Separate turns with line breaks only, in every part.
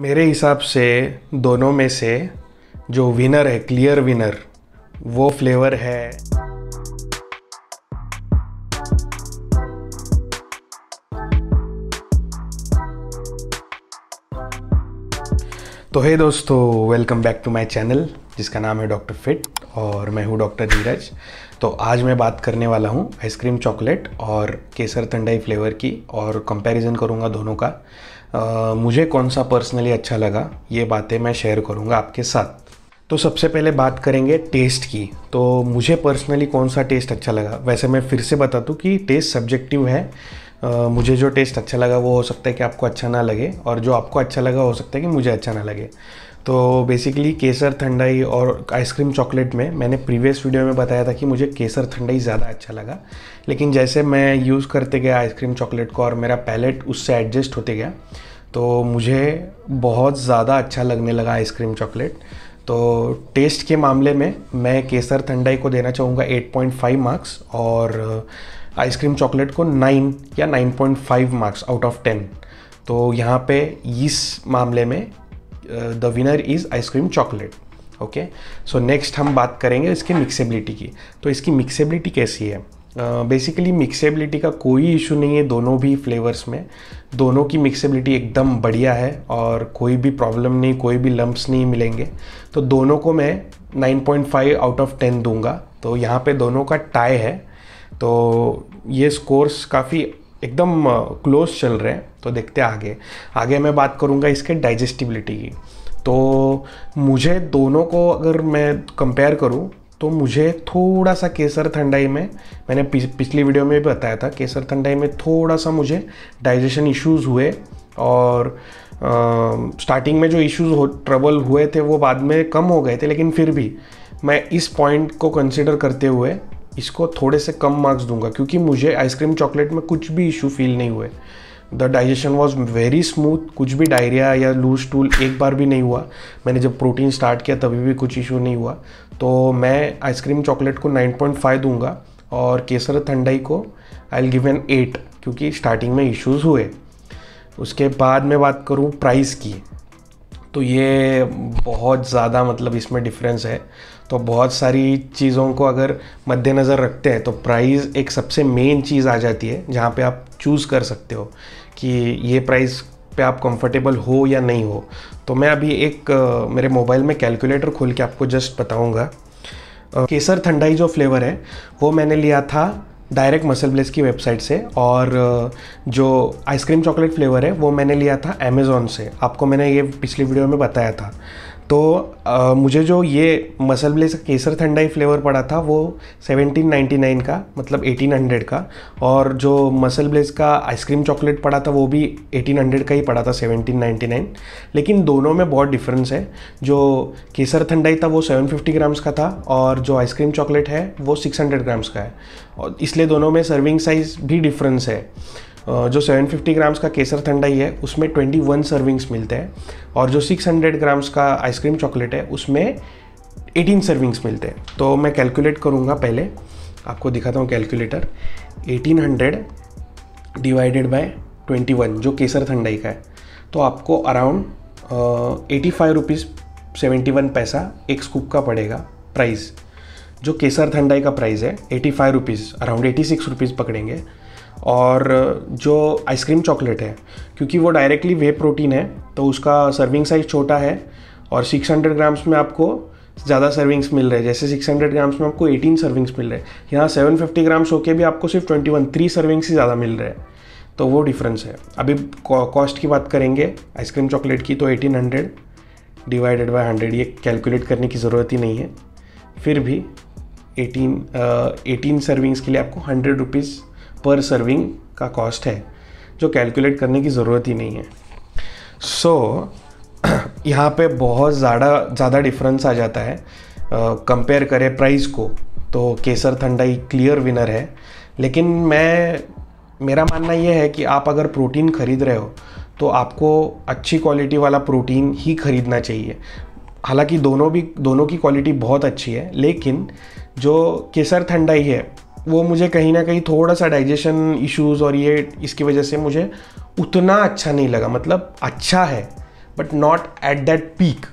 मेरे हिसाब से दोनों में से जो विनर है क्लियर विनर वो फ्लेवर है तो हे दोस्तों welcome back to my channel जिसका नाम है डॉक्टर फिट और मैं हूँ डॉक्टर धीरज तो आज मैं बात करने वाला हूँ आइसक्रीम चॉकलेट और केसर तंडाई फ्लेवर की और कंपैरिजन करूँगा दोनों का आ, मुझे कौन सा पर्सनली अच्छा लगा ये बातें मैं शेयर करूँगा आपके साथ तो सबसे पहले बात करेंगे टेस्ट की तो मुझे पर्सनली कौन सा टेस्ट अच्छा लगा वैसे मैं फिर से बता दूँ कि टेस्ट सब्जेक्टिव है आ, मुझे जो टेस्ट अच्छा लगा वो हो सकता है कि आपको अच्छा ना लगे और जो आपको अच्छा लगा हो सकता है कि मुझे अच्छा ना लगे तो बेसिकली केसर ठंडाई और आइसक्रीम चॉकलेट में मैंने प्रीवियस वीडियो में बताया था कि मुझे केसर ठंडाई ज़्यादा अच्छा लगा लेकिन जैसे मैं यूज़ करते गया आइसक्रीम चॉकलेट को और मेरा पैलेट उससे एडजस्ट होते गया तो मुझे बहुत ज़्यादा अच्छा लगने लगा आइसक्रीम चॉकलेट तो टेस्ट के मामले में मैं केसर ठंडाई को देना चाहूँगा 8.5 मार्क्स और आइसक्रीम चॉकलेट को 9 या 9.5 मार्क्स आउट ऑफ 10 तो यहाँ पे इस मामले में the winner is ice cream chocolate okay so next हम बात करेंगे इसकी मिक्सेबिलिटी की तो इसकी मिक्सेबिलिटी कैसी है बेसिकली uh, मिक्सेबिलिटी का कोई इशू नहीं है दोनों भी फ्लेवर्स में दोनों की मिक्सेबिलिटी एकदम बढ़िया है और कोई भी प्रॉब्लम नहीं कोई भी लम्ब्स नहीं मिलेंगे तो दोनों को मैं 9.5 आउट ऑफ 10 दूंगा तो यहाँ पे दोनों का टाई है तो ये स्कोर्स काफ़ी एकदम क्लोज चल रहे हैं तो देखते हैं आगे आगे मैं बात करूँगा इसके डाइजेस्टिबिलिटी की तो मुझे दोनों को अगर मैं कंपेयर करूँ तो मुझे थोड़ा सा केसर ठंडाई में मैंने पिछली वीडियो में भी बताया था केसर ठंडाई में थोड़ा सा मुझे डाइजेशन इश्यूज़ हुए और स्टार्टिंग uh, में जो इश्यूज हो ट्रबल हुए थे वो बाद में कम हो गए थे लेकिन फिर भी मैं इस पॉइंट को कंसिडर करते हुए इसको थोड़े से कम मार्क्स दूंगा क्योंकि मुझे आइसक्रीम चॉकलेट में कुछ भी इशू फील नहीं हुए the digestion was very smooth कुछ भी डायरिया या लूज टूल एक बार भी नहीं हुआ मैंने जब प्रोटीन स्टार्ट किया तभी भी कुछ इशू नहीं हुआ तो मैं आइसक्रीम चॉकलेट को 9.5 दूंगा और केसर ठंडाई को I will give an eight क्योंकि स्टार्टिंग में इश्यूज़ हुए उसके बाद मैं बात करूँ प्राइस की तो ये बहुत ज़्यादा मतलब इसमें डिफरेंस है तो बहुत सारी चीज़ों को अगर मद्देनज़र रखते हैं तो प्राइस एक सबसे मेन चीज़ आ जाती है जहाँ पे आप चूज़ कर सकते हो कि ये प्राइस पे आप कंफर्टेबल हो या नहीं हो तो मैं अभी एक मेरे मोबाइल में कैलकुलेटर खोल के आपको जस्ट बताऊँगा केसर ठंडाई जो फ्लेवर है वो मैंने लिया था डायरेक्ट मसल ब्लेस की वेबसाइट से और uh, जो आइसक्रीम चॉकलेट फ्लेवर है वो मैंने लिया था अमेज़ोन से आपको मैंने ये पिछली वीडियो में बताया था तो आ, मुझे जो ये MuscleBlaze kesar thandai flavour पड़ा था वो 1799 का मतलब 1800 का और जो मसल ब्लेस का आइसक्रीम चॉकलेट पड़ा था वो भी 1800 का ही पड़ा था 1799 लेकिन दोनों में बहुत डिफरेंस है जो केसर ठंडाई था वो 750 ग्राम्स का था और जो आइसक्रीम चॉकलेट है वो 600 ग्राम्स का है और इसलिए दोनों में सर्विंग साइज़ भी डिफरेंस है जो 750 ग्राम्स का केसर ही है उसमें 21 सर्विंग्स मिलते हैं और जो 600 ग्राम्स का आइसक्रीम चॉकलेट है उसमें 18 सर्विंग्स मिलते हैं तो मैं कैलकुलेट करूँगा पहले आपको दिखाता हूँ कैलकुलेटर 1800 डिवाइडेड बाय 21 जो केसर ठंडाई का है तो आपको around eighty five rupees seventy one पैसा एक स्कूप का पड़ेगा प्राइस जो केसर ठंडाई का प्राइस है eighty five rupees around eighty six rupees पकड़ेंगे और जो आइसक्रीम चॉकलेट है क्योंकि वो डायरेक्टली वे प्रोटीन है तो उसका सर्विंग साइज़ छोटा है और 600 ग्राम्स में आपको ज़्यादा सर्विंग्स मिल रहे हैं जैसे 600 ग्राम्स में आपको 18 सर्विंग्स मिल रहे हैं यहाँ 750 ग्राम्स होके भी आपको सिर्फ 21 वन थ्री सर्विंग्स ही ज़्यादा मिल रहे हैं तो वो डिफरेंस है अभी कॉस्ट की बात करेंगे आइसक्रीम चॉकलेट की तो 1800 डिवाइडेड बाय 100 ये कैलकुलेट करने की ज़रूरत ही नहीं है फिर भी 18 uh, 18 सर्विंग्स के लिए आपको हंड्रेड रुपीज़ पर सर्विंग का कॉस्ट है जो कैलकुलेट करने की ज़रूरत ही नहीं है सो so, यहाँ पे बहुत ज़्यादा ज़्यादा डिफरेंस आ जाता है कंपेयर करें प्राइस को तो केसर ही क्लियर विनर है लेकिन मैं मेरा मानना यह है कि आप अगर प्रोटीन ख़रीद रहे हो तो आपको अच्छी क्वालिटी वाला प्रोटीन ही ख़रीदना चाहिए हालांकि दोनों भी दोनों की क्वालिटी बहुत अच्छी है लेकिन जो केसर ठंडाई है वो मुझे कहीं ना कहीं थोड़ा सा डाइजेशन इश्यूज़ और ये इसकी वजह से मुझे उतना अच्छा नहीं लगा मतलब अच्छा है but not at that peak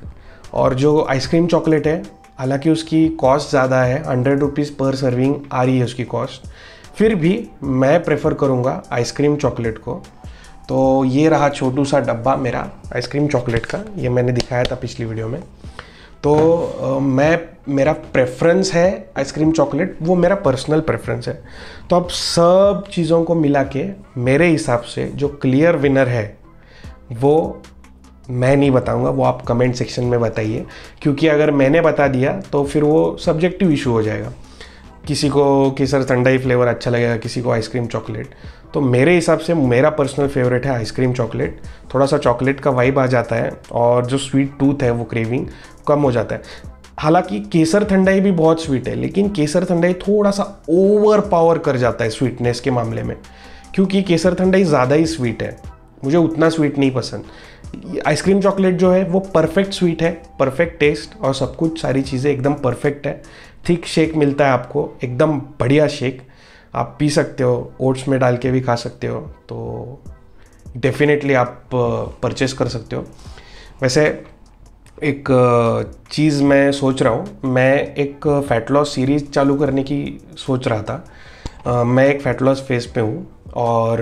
और जो आइसक्रीम चॉकलेट है हालांकि उसकी कॉस्ट ज़्यादा है हंड्रेड रुपीज़ पर सर्विंग आ रही है उसकी कॉस्ट फिर भी मैं प्रेफर करूँगा आइसक्रीम चॉकलेट को तो ये रहा छोटू सा डब्बा मेरा आइसक्रीम चॉकलेट का ये मैंने दिखाया था पिछली वीडियो में तो आ, मैं मेरा प्रेफरेंस है आइसक्रीम चॉकलेट वो मेरा पर्सनल प्रेफरेंस है तो अब सब चीज़ों को मिला के मेरे हिसाब से जो क्लियर विनर है वो मैं नहीं बताऊंगा वो आप कमेंट सेक्शन में बताइए क्योंकि अगर मैंने बता दिया तो फिर वो सब्जेक्टिव इशू हो जाएगा किसी को कि सर ठंडा ही फ्लेवर अच्छा लगेगा किसी को आइसक्रीम चॉकलेट तो मेरे हिसाब से मेरा पर्सनल फेवरेट है आइसक्रीम चॉकलेट थोड़ा सा चॉकलेट का वाइब आ जाता है और जो स्वीट टूथ है वो क्रेविंग कम हो जाता है हालांकि केसर ठंडाई भी बहुत स्वीट है लेकिन केसर ठंडाई थोड़ा सा ओवर पावर कर जाता है स्वीटनेस के मामले में क्योंकि केसर ठंडाई ज़्यादा ही स्वीट है मुझे उतना स्वीट नहीं पसंद आइसक्रीम चॉकलेट जो है वो परफेक्ट स्वीट है परफेक्ट टेस्ट और सब कुछ सारी चीज़ें एकदम परफेक्ट है थिक शेक मिलता है आपको एकदम बढ़िया शेक आप पी सकते हो ओट्स में डाल के भी खा सकते हो तो डेफिनेटली आप परचेस कर सकते हो वैसे एक चीज़ मैं सोच रहा हूँ मैं एक फैट लॉस सीरीज़ चालू करने की सोच रहा था मैं एक फैट लॉस फेज़ पे हूँ और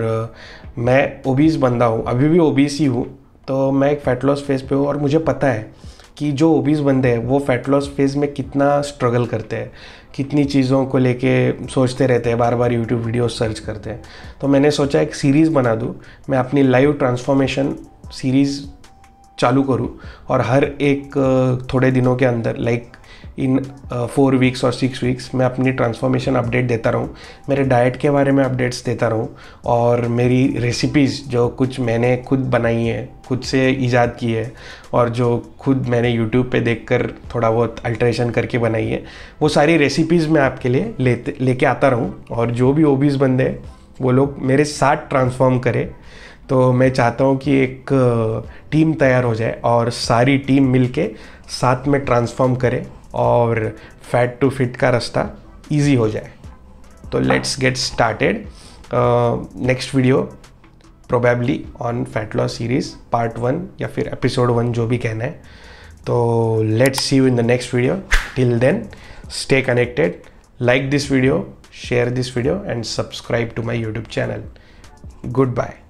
मैं ओबीस बंदा हूँ अभी भी ओबीसी हूँ तो मैं एक फैट लॉस फेज़ पे हूँ और मुझे पता है कि जो ओबीज बंदे हैं वो फैट लॉस फेज़ में कितना स्ट्रगल करते हैं कितनी चीज़ों को लेके सोचते रहते हैं बार बार यूट्यूब वीडियो सर्च करते हैं तो मैंने सोचा एक सीरीज़ बना दूँ मैं अपनी लाइव ट्रांसफॉर्मेशन सीरीज़ चालू करूँ और हर एक थोड़े दिनों के अंदर लाइक इन फोर वीक्स और सिक्स वीक्स मैं अपनी ट्रांसफॉर्मेशन अपडेट देता रहूँ मेरे डाइट के बारे में अपडेट्स देता रहूँ और मेरी रेसिपीज़ जो कुछ मैंने खुद बनाई है खुद से ईजाद की है और जो खुद मैंने यूट्यूब पे देखकर थोड़ा बहुत अल्ट्रेशन करके बनाई है वो सारी रेसिपीज़ मैं आपके लिए लेते लेके आता रहूँ और जो भी ओबीज बंदे वो लोग मेरे साथ ट्रांसफॉर्म करें तो मैं चाहता हूँ कि एक टीम तैयार हो जाए और सारी टीम मिलके साथ में ट्रांसफॉर्म करे और फैट टू फिट का रास्ता ईजी हो जाए तो let's get started next video probably on fat loss series part one या फिर एपिसोड वन जो भी कहना है तो let's see you in the next video till then stay connected like this video share this video and subscribe to my YouTube channel good bye